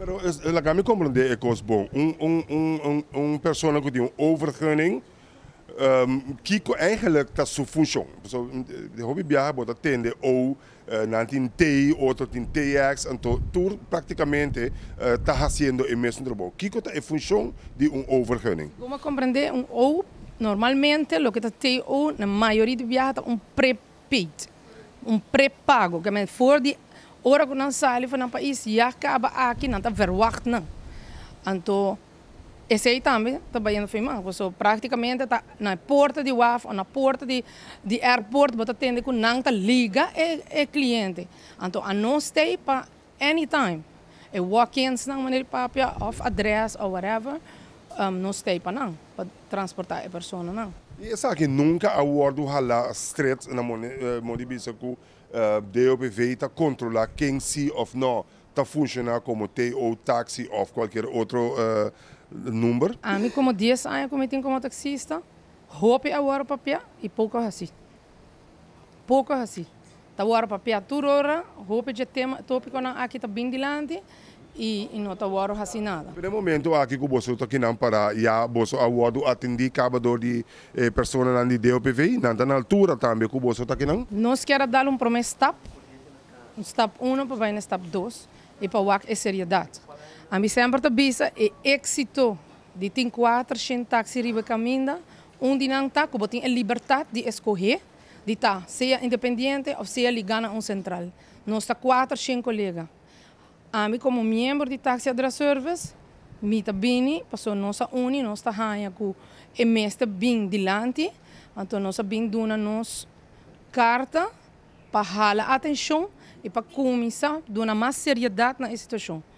Pero es, la gami comprende ecos bom. Um um um um um persona que tem um overgunning um, Kiko eigenlijk dat zijn functie. So, de hobby hobbybiar wordt atende ou uh, na een TI, outro tem TX, en to, tour praticamente uh, tá haciendo o mesmo trabalho. Kiko tá é função de um overgunning. Como compreender um ou normalmente lo que tá TO na maioria de viagens um prepaid, um pré-pago, que é for de Ora que não sai para o país e acaba aqui, não está verwacht, Então, esse aí também trabalhando firmar. Você praticamente está na porta de UAF, ou na porta de, de aeroporto, você atende com não liga é, cliente. Então, a não stay para anytime. E walk-ins não maneira papel, off address ou whatever. Um, não stay para não, para transportar a pessoa não. E sabe que nunca a ordem Hala Street na Monibisa eh, uh, eh, de op weten, controlar quem sim tá ou não está funcionando como TO, táxi ou qualquer outro uh, eh, número. A mim, como 10 anos, como tenho como taxista, roupa agora é papel e pouco assim. Pouco assim. Tá agora papel tudo hora, roupa de tema, tópico aqui está bem dilante e, e não está ah, o ouro assinado. No momento aqui que você está aqui não para e a você a ouro atende cabador de eh, pessoas não de DOPVI, não está na altura também que você está aqui não? Nós queremos dar um promessa step, um step 1 para vai no step 2 e para o é seriedade. A mim sempre está bisa é êxito de tem quatro táxi riba caminda, onde não está, como tem a liberdade de escolher, de estar, tá, seja independente ou seja ligada a um central. Nós está quatro, cinco ligas mim como membro de Taxi Adra Service, mita bini, passou nossa uni, nossa rainha com e mestre bem dilante, então nossa bem dona nos carta para a atenção e para começar dar mais seriedade na situação.